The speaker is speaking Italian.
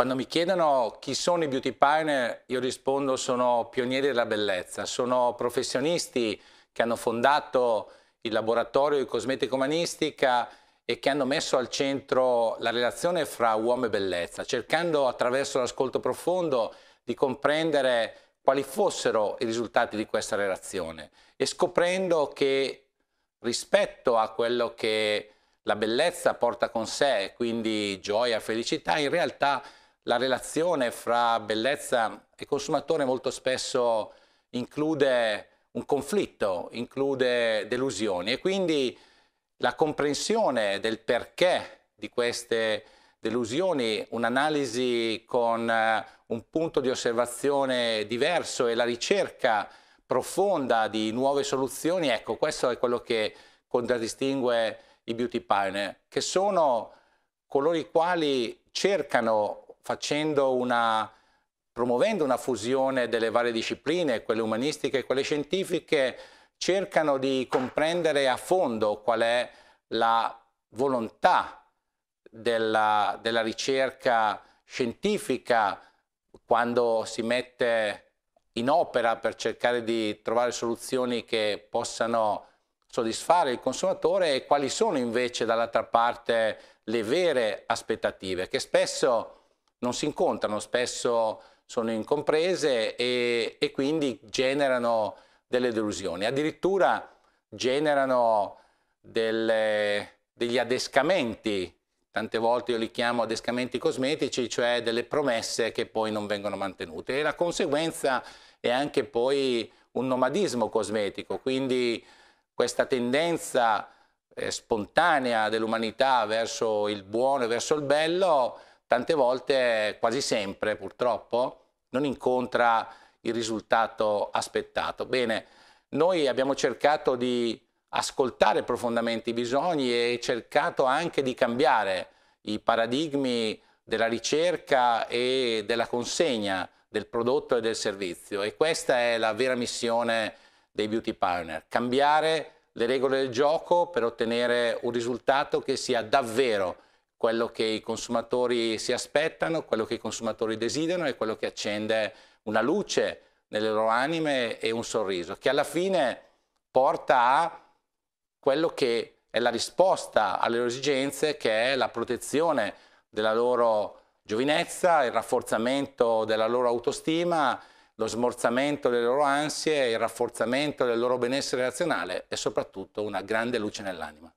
Quando mi chiedono chi sono i beauty pioneer, io rispondo sono pionieri della bellezza, sono professionisti che hanno fondato il laboratorio di cosmetica umanistica e che hanno messo al centro la relazione fra uomo e bellezza, cercando attraverso l'ascolto profondo di comprendere quali fossero i risultati di questa relazione e scoprendo che rispetto a quello che la bellezza porta con sé, quindi gioia, felicità, in realtà la relazione fra bellezza e consumatore molto spesso include un conflitto, include delusioni e quindi la comprensione del perché di queste delusioni, un'analisi con eh, un punto di osservazione diverso e la ricerca profonda di nuove soluzioni, ecco, questo è quello che contraddistingue i beauty pioneer, che sono coloro i quali cercano una, promuovendo una fusione delle varie discipline, quelle umanistiche e quelle scientifiche, cercano di comprendere a fondo qual è la volontà della, della ricerca scientifica quando si mette in opera per cercare di trovare soluzioni che possano soddisfare il consumatore e quali sono invece dall'altra parte le vere aspettative che spesso non si incontrano, spesso sono incomprese e, e quindi generano delle delusioni, addirittura generano delle, degli adescamenti, tante volte io li chiamo adescamenti cosmetici, cioè delle promesse che poi non vengono mantenute e la conseguenza è anche poi un nomadismo cosmetico, quindi questa tendenza eh, spontanea dell'umanità verso il buono e verso il bello tante volte, quasi sempre purtroppo, non incontra il risultato aspettato. Bene, noi abbiamo cercato di ascoltare profondamente i bisogni e cercato anche di cambiare i paradigmi della ricerca e della consegna del prodotto e del servizio e questa è la vera missione dei beauty partner, cambiare le regole del gioco per ottenere un risultato che sia davvero quello che i consumatori si aspettano, quello che i consumatori desiderano e quello che accende una luce nelle loro anime e un sorriso, che alla fine porta a quello che è la risposta alle loro esigenze, che è la protezione della loro giovinezza, il rafforzamento della loro autostima, lo smorzamento delle loro ansie, il rafforzamento del loro benessere razionale e soprattutto una grande luce nell'anima.